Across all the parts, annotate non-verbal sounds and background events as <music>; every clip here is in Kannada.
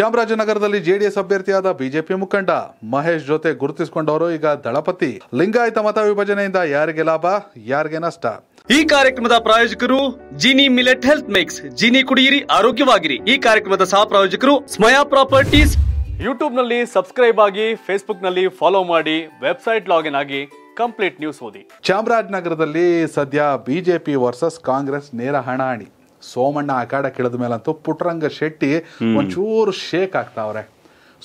ಚಾಮರಾಜನಗರದಲ್ಲಿ ಜೆಡಿಎಸ್ ಅಭ್ಯರ್ಥಿಯಾದ ಬಿಜೆಪಿ ಮುಖಂಡ ಮಹೇಶ್ ಜೊತೆ ಗುರುತಿಸಿಕೊಂಡವರು ಈಗ ದಳಪತಿ ಲಿಂಗಾಯತ ಮತ ವಿಭಜನೆಯಿಂದ ಯಾರಿಗೆ ಲಾಭ ಯಾರಿಗೆ ನಷ್ಟ ಈ ಕಾರ್ಯಕ್ರಮದ ಪ್ರಾಯೋಜಕರು Jini millet health mix Jini ಕುಡಿಯಿರಿ ಆರೋಗ್ಯವಾಗಿರಿ ಈ ಕಾರ್ಯಕ್ರಮದ ಸಹ ಪ್ರಾಯೋಜಕರು ಸ್ಮಯಾ ಪ್ರಾಪರ್ಟೀಸ್ ಯೂಟ್ಯೂಬ್ ನಲ್ಲಿ ಸಬ್ಸ್ಕ್ರೈಬ್ ಆಗಿ ಫೇಸ್ಬುಕ್ ನಲ್ಲಿ ಫಾಲೋ ಮಾಡಿ ವೆಬ್ಸೈಟ್ ಲಾಗಿನ್ ಆಗಿ ಕಂಪ್ಲೀಟ್ ನ್ಯೂಸ್ ಓದಿ ಚಾಮರಾಜನಗರದಲ್ಲಿ ಸದ್ಯ ಬಿಜೆಪಿ ವರ್ಸಸ್ ಕಾಂಗ್ರೆಸ್ ನೇರ ಹಣಾಹಣಿ ಸೋಮಣ್ಣ ಅಖಾಡ ಕೇಳಿದ ಮೇಲಂತೂ ಪುಟ್ಟರಂಗ ಶೆಟ್ಟಿ ಒಂಚೂರು ಶೇಕ್ ಆಗ್ತಾವ್ರೆ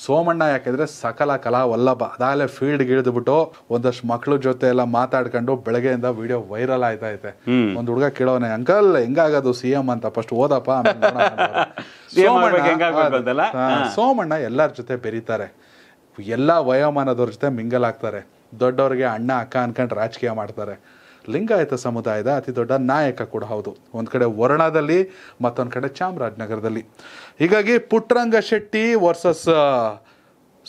ಸೋಮಣ್ಣ ಯಾಕಂದ್ರೆ ಸಕಲ ಕಲಾ ವಲ್ಲಭ ಅದಾಗಲೇ ಫೀಲ್ಡ್ ಇಳಿದ್ಬಿಟ್ಟು ಒಂದಷ್ಟು ಮಕ್ಕಳ ಜೊತೆ ಎಲ್ಲ ಮಾತಾಡ್ಕೊಂಡು ಬೆಳಗ್ಗೆಯಿಂದ ವಿಡಿಯೋ ವೈರಲ್ ಆಯ್ತಾ ಐತೆ ಒಂದು ಹುಡುಗ ಕೇಳೋನೆ ಅಂಕಲ್ ಹೆಂಗಾಗದು ಸಿ ಎಂ ಅಂತ ಫಸ್ಟ್ ಓದಪ್ಪ <laughs> ಸೋಮಣ್ಣ ಎಲ್ಲರ ಜೊತೆ ಬೆರೀತಾರೆ ಎಲ್ಲಾ ವಯೋಮಾನದವ್ರ ಜೊತೆ ಮಿಂಗಲ್ ಆಗ್ತಾರೆ ದೊಡ್ಡವ್ರಿಗೆ ಅಣ್ಣ ಅಕ್ಕ ಅನ್ಕೊಂಡು ರಾಜಕೀಯ ಮಾಡ್ತಾರೆ ಲಿಂಗಾಯತ ಸಮುದಾಯದ ಅತಿ ದೊಡ್ಡ ನಾಯಕ ಕೂಡ ಹೌದು ಒಂದು ಕಡೆ ವರ್ಣದಲ್ಲಿ ಮತ್ತೊಂದು ಕಡೆ ಚಾಮರಾಜನಗರದಲ್ಲಿ ಹೀಗಾಗಿ ಪುಟ್ಟರಂಗ ಶೆಟ್ಟಿ ವರ್ಸಸ್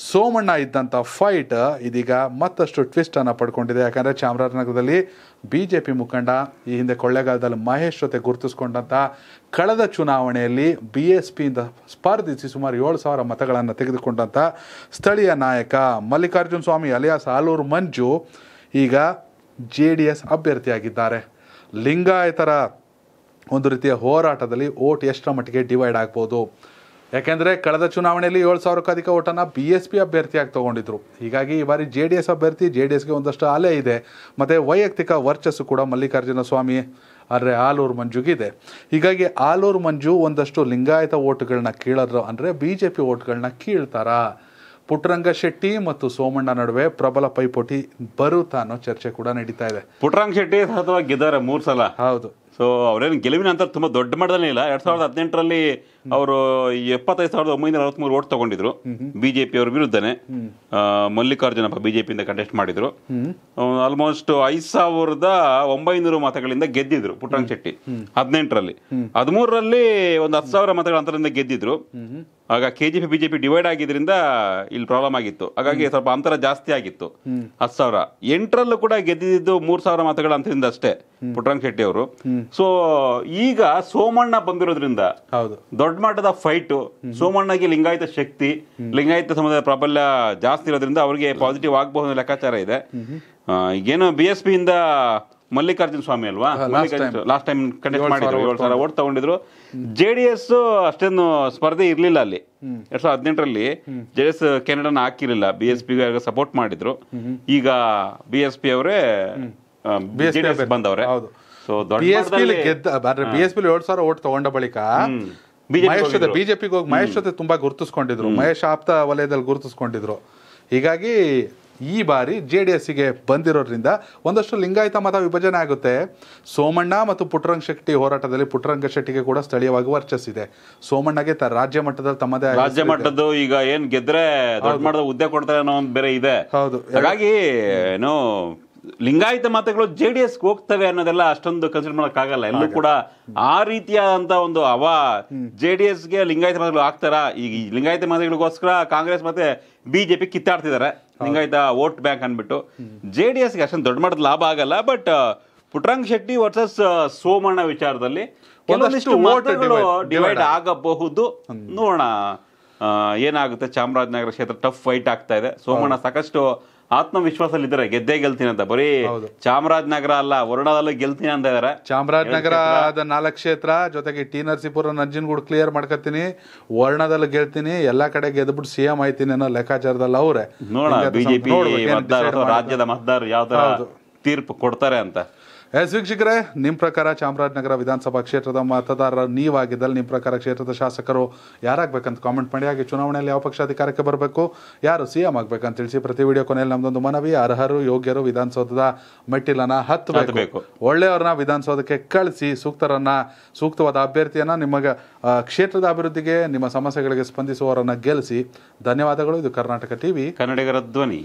ಸೋಮಣ್ಣ ಇದ್ದಂಥ ಫೈಟ್ ಇದೀಗ ಮತ್ತಷ್ಟು ಟ್ವಿಸ್ಟನ್ನು ಪಡ್ಕೊಂಡಿದೆ ಯಾಕಂದರೆ ಚಾಮರಾಜನಗರದಲ್ಲಿ ಬಿ ಜೆ ಪಿ ಮುಖಂಡ ಈ ಹಿಂದೆ ಕೊಳ್ಳೇಗಾಲದಲ್ಲಿ ಮಹೇಶ್ ಜೊತೆ ಗುರುತಿಸ್ಕೊಂಡಂಥ ಕಳೆದ ಚುನಾವಣೆಯಲ್ಲಿ ಬಿ ಎಸ್ ಪಿಯಿಂದ ಸ್ಪರ್ಧಿಸಿ ಸುಮಾರು ಏಳು ಸಾವಿರ ಮತಗಳನ್ನು ತೆಗೆದುಕೊಂಡಂಥ ಸ್ಥಳೀಯ ನಾಯಕ ಮಲ್ಲಿಕಾರ್ಜುನ ಸ್ವಾಮಿ ಅಲಿಯಾಸ್ ಆಲೂರು ಮಂಜು ಈಗ ಜೆ ಡಿ ಎಸ್ ಅಭ್ಯರ್ಥಿಯಾಗಿದ್ದಾರೆ ಲಿಂಗಾಯತರ ಒಂದು ರೀತಿಯ ಹೋರಾಟದಲ್ಲಿ ಓಟ್ ಎಷ್ಟರ ಮಟ್ಟಿಗೆ ಡಿವೈಡ್ ಆಗ್ಬೋದು ಯಾಕೆಂದರೆ ಕಳೆದ ಚುನಾವಣೆಯಲ್ಲಿ ಏಳು ಸಾವಿರಕ್ಕೂ ಅಧಿಕ ಓಟನ್ನು ಬಿ ಎಸ್ ಪಿ ಅಭ್ಯರ್ಥಿಯಾಗಿ ತೊಗೊಂಡಿದ್ರು ಹೀಗಾಗಿ ಈ ಬಾರಿ ಜೆ ಡಿ ಎಸ್ ಅಭ್ಯರ್ಥಿ ಜೆ ಡಿ ಎಸ್ಗೆ ಒಂದಷ್ಟು ಅಲೆ ಇದೆ ಮತ್ತು ವೈಯಕ್ತಿಕ ವರ್ಚಸ್ಸು ಕೂಡ ಮಲ್ಲಿಕಾರ್ಜುನ ಸ್ವಾಮಿ ಅಂದರೆ ಆಲೂರು ಮಂಜುಗಿದೆ ಹೀಗಾಗಿ ಆಲೂರು ಮಂಜು ಒಂದಷ್ಟು ಲಿಂಗಾಯತ ಓಟ್ಗಳನ್ನ ಕೀಳೋದ್ರು ಅಂದರೆ ಬಿ ಜೆ ಪಿ ಓಟ್ಗಳನ್ನ ಕೀಳ್ತಾರಾ ಪುಟ್ಟರಂಗ ಶೆಟ್ಟಿ ಮತ್ತು ಸೋಮಣ್ಣ ನಡುವೆ ಪ್ರಬಲ ಪೈಪೋಟಿ ಬರುತ್ತಾ ಅನ್ನೋ ಚರ್ಚೆ ಕೂಡ ನಡೀತಾ ಇದೆ ಪುಟ್ಟರಂಗ ಶೆಟ್ಟಿ ಸತತವಾಗಿ ಗೆದ್ದಾರೆ ಮೂರು ಸಲ ಹೌದು ಸೊ ಅವ್ರೇನು ಗೆಲುವಿನ ಅಂತ ತುಂಬಾ ದೊಡ್ಡ ಮಟ್ಟದಲ್ಲಿ ಇಲ್ಲ ಎರಡ್ ಸಾವಿರದ ಹದಿನೆಂಟರಲ್ಲಿ ಅವರು ಎಪ್ಪತ್ತೈದು ಸಾವಿರದ ಒಂಬೈನೂರ ಅರವತ್ಮೂರು ಓಟ್ ತಗೊಂಡಿದ್ರು ಬಿಜೆಪಿ ಅವ್ರ ವಿರುದ್ಧನೆ ಮಲ್ಲಿಕಾರ್ಜುನಪ್ಪ ಬಿಜೆಪಿಯಿಂದ ಕಂಟೆಸ್ಟ್ ಮಾಡಿದ್ರು ಆಲ್ಮೋಸ್ಟ್ ಐದ್ ಸಾವಿರದ ಒಂಬೈನೂರು ಮತಗಳಿಂದ ಗೆದ್ದಿದ್ರು ಪುಟ್ಟಂಗ್ ಶೆಟ್ಟಿ ಹದಿನೆಂಟರಲ್ಲಿ ಹದಿಮೂರರಲ್ಲಿ ಒಂದು ಹತ್ತು ಸಾವಿರ ಮತಗಳ ಅಂತರದಿಂದ ಗೆದ್ದಿದ್ರು ಆಗ K J P BJP divide ಆಗಿದ್ರಿಂದ ಇಲ್ಲಿ ಪ್ರಾಬ್ಲಮ್ ಆಗಿತ್ತು ಹಾಗಾಗಿ ಸ್ವಲ್ಪ ಅಂತರ ಜಾಸ್ತಿ ಆಗಿತ್ತು ಹತ್ತು ಸಾವಿರ ಎಂಟರಲ್ಲೂ ಕೂಡ ಗೆದ್ದಿದ್ದು ಮೂರ್ ಸಾವಿರ ಮತಗಳ ಅಂತರಿಂದ ಅಷ್ಟೇ ಪುಟ್ಟರಂಗ ಶೆಟ್ಟಿ ಅವರು ಸೊ ಈಗ ಸೋಮಣ್ಣ ಬಂದಿರೋದ್ರಿಂದ ದೊಡ್ಡ ಮಟ್ಟದ ಫೈಟು ಸೋಮಣ್ಣಗೆ ಲಿಂಗಾಯತ ಶಕ್ತಿ ಲಿಂಗಾಯತ ಸಮುದಾಯದ ಪ್ರಾಬಲ್ಯ ಜಾಸ್ತಿ ಇರೋದ್ರಿಂದ ಅವರಿಗೆ ಪಾಸಿಟಿವ್ ಆಗಬಹುದು ಲೆಕ್ಕಾಚಾರ ಇದೆ ಈಗೇನು ಬಿ ಎಸ್ ಪಿಯಿಂದ ಮಲ್ಲಿಕಾರ್ಜುನ ಸ್ವಾಮಿ ಅಲ್ವಾ ಲಾಸ್ಟ್ ಟೈಮ್ ಕಂಡಕ್ಟ್ ಮಾಡಿದ್ರು ಏಳು ಸಾವಿರ ಓಟ್ ತಗೊಂಡಿದ್ರು ಜೆ ಡಿ ಎಸ್ ಅಷ್ಟೇನು ಸ್ಪರ್ಧೆ ಇರಲಿಲ್ಲ ಅಲ್ಲಿ ಎರಡ್ ಸಾವಿರದ ಹದಿನೆಂಟರಲ್ಲಿ ಜೆ ಡಿ ಎಸ್ ಕೆನಡಾನ ಹಾಕಿರಲಿಲ್ಲ ಬಿ ಎಸ್ ಪಿಗೆ ಸಪೋರ್ಟ್ ಮಾಡಿದ್ರು ಈಗ ಬಿ ಎಸ್ ಪಿ ಅವರೇ ಬಂದವ್ರೆ ಸೊ ಬಿ ಎಸ್ ಪಿ ಗೆದ್ದ ಬಿ ಎಸ್ ಸಾವಿರ ಓಟ್ ತಗೊಂಡ ಬಳಿಕ ಮಹೇಶ್ ಜೊತೆ ಬಿಜೆಪಿಗೆ ಹೋಗಿ ಮಹೇಶ್ ಜೊತೆ ತುಂಬಾ ಗುರುತಿಸ್ಕೊಂಡಿದ್ರು ಮಹೇಶ್ ಆಪ್ತ ವಲಯದಲ್ಲಿ ಗುರುತಿಸ್ಕೊಂಡಿದ್ರು ಹೀಗಾಗಿ ಈ ಬಾರಿ ಜೆ ಡಿ ಎಸ್ಗೆ ಬಂದಿರೋದ್ರಿಂದ ಒಂದಷ್ಟು ಲಿಂಗಾಯತ ಮತ ವಿಭಜನೆ ಆಗುತ್ತೆ ಸೋಮಣ್ಣ ಮತ್ತು ಪುಟ್ಟರಂಗ ಶೆಟ್ಟಿ ಹೋರಾಟದಲ್ಲಿ ಪುಟ್ಟರಂಗ ಶೆಟ್ಟಿಗೆ ಕೂಡ ಸ್ಥಳೀಯವಾಗಿ ವರ್ಚಸ್ಸಿದೆ ಸೋಮಣ್ಣಗೆ ತ ರಾಜ್ಯ ಮಟ್ಟದಲ್ಲಿ ತಮ್ಮದೇ ರಾಜ್ಯ ಮಟ್ಟದ್ದು ಈಗ ಏನ್ ಗೆದ್ರೆ ದೊಡ್ಡ ಮಟ್ಟದ ಹುದ್ದೆ ಕೊಡ್ತಾರೆ ಅನ್ನೋ ಒಂದು ಬೇರೆ ಇದೆ ಹೌದು ಹಾಗಾಗಿ ಏನು ಲಿಂಗಾಯತ ಮತಗಳು ಜೆ ಡಿ ಎಸ್ಗೆ ಹೋಗ್ತವೆ ಅನ್ನೋದೆಲ್ಲ ಅಷ್ಟೊಂದು ಕನ್ಸಿಡರ್ ಆಗಲ್ಲ ಎಲ್ಲೂ ಕೂಡ ಆ ರೀತಿಯಾದಂಥ ಒಂದು ಅವ ಜೆ ಡಿ ಎಸ್ಗೆ ಲಿಂಗಾಯತ ಮತಗಳು ಆಗ್ತಾರ ಈಗ ಈ ಲಿಂಗಾಯತ ಮತಗಳಿಗೋಸ್ಕರ ಕಾಂಗ್ರೆಸ್ ಮತ್ತೆ ಬಿಜೆಪಿ ಕಿತ್ತಾಡ್ತಿದ್ದಾರೆ ಲಿಂಗಾಯತ ವೋಟ್ ಬ್ಯಾಂಕ್ ಅಂದ್ಬಿಟ್ಟು ಜೆ ಡಿ ಎಸ್ಗೆ ಅಷ್ಟೊಂದು ದೊಡ್ಡ ಮಟ್ಟದ ಲಾಭ ಆಗಲ್ಲ ಬಟ್ ಪುಟ್ರಂಗ್ ಶೆಟ್ಟಿ ವರ್ಸಸ್ ಸೋಮಣ್ಣ ವಿಚಾರದಲ್ಲಿ ಡಿವೈಡ್ ಆಗಬಹುದು ನೋಡೋಣ ಏನಾಗುತ್ತೆ ಚಾಮರಾಜನಗರ ಕ್ಷೇತ್ರ ಟಫ್ ಫೈಟ್ ಆಗ್ತಾ ಇದೆ ಸೋಮಣ್ಣ ಸಾಕಷ್ಟು ಆತ್ಮವಿಶ್ವಾಸದಲ್ಲಿದ್ದಾರೆ ಗೆದ್ದೇ ಗೆಲ್ತೀನಿ ಅಂತ ಬರೀ ಚಾಮರಾಜನಗರ ಅಲ್ಲ ವರುಣದಲ್ಲೂ ಗೆಲ್ತೀನಿ ಅಂತ ಇದಾರೆ ಚಾಮರಾಜನಗರದ ನಾಲ್ಕು ಕ್ಷೇತ್ರ ಜೊತೆಗೆ ಟಿ ನರಸೀಪುರ ನಂಜನಗೂಡು ಕ್ಲಿಯರ್ ಮಾಡ್ಕೊತೀನಿ ವರ್ಣದಲ್ಲಿ ಗೆಲ್ತೀನಿ ಎಲ್ಲಾ ಕಡೆ ಗೆದ್ಬಿಟ್ಟು ಸಿ ಎಂ ಆಯ್ತೀನಿ ಅನ್ನೋ ಲೆಕ್ಕಾಚಾರದಲ್ಲಿ ಅವ್ರೆ ನೋಡೋಣ ಬಿಜೆಪಿ ರಾಜ್ಯದ ಮತದಾರರು ಯಾವ ತೀರ್ಪು ಕೊಡ್ತಾರೆ ಅಂತ ಎಸ್ ವೀಕ್ಷಕರೆ ನಿಮ್ಮ ಪ್ರಕಾರ ಚಾಮರಾಜನಗರ ವಿಧಾನಸಭಾ ಕ್ಷೇತ್ರದ ಮತದಾರರ ನೀವಾಗಿದ್ದಲ್ಲಿ ನಿಮ್ಮ ಪ್ರಕಾರ ಕ್ಷೇತ್ರದ ಶಾಸಕರು ಯಾರಾಗಬೇಕಂತ ಕಾಮೆಂಟ್ ಮಾಡಿ ಹಾಗೆ ಚುನಾವಣೆಯಲ್ಲಿ ಯಾವ ಪಕ್ಷ ಅಧಿಕಾರಕ್ಕೆ ಬರಬೇಕು ಯಾರು ಸಿ ಎಂ ಆಗಬೇಕಂತ ತಿಳಿಸಿ ಪ್ರತಿ ವಿಡಿಯೋ ಕೊನೆಯಲ್ಲಿ ನಮ್ಮದೊಂದು ಮನವಿ ಅರ್ಹರು ಯೋಗ್ಯರು ವಿಧಾನಸೌಧದ ಮೆಟ್ಟಿಲನ್ನ ಹತ್ತಬೇಕು ಒಳ್ಳೆಯವ್ರನ್ನ ವಿಧಾನಸೌಧಕ್ಕೆ ಕಳಿಸಿ ಸೂಕ್ತರನ್ನ ಸೂಕ್ತವಾದ ಅಭ್ಯರ್ಥಿಯನ್ನ ನಿಮಗೆ ಕ್ಷೇತ್ರದ ಅಭಿವೃದ್ಧಿಗೆ ನಿಮ್ಮ ಸಮಸ್ಯೆಗಳಿಗೆ ಸ್ಪಂದಿಸುವವರನ್ನ ಗೆಲ್ಲಿಸಿ ಧನ್ಯವಾದಗಳು ಇದು ಕರ್ನಾಟಕ ಟಿವಿ ಕನ್ನಡಿಗರ ಧ್ವನಿ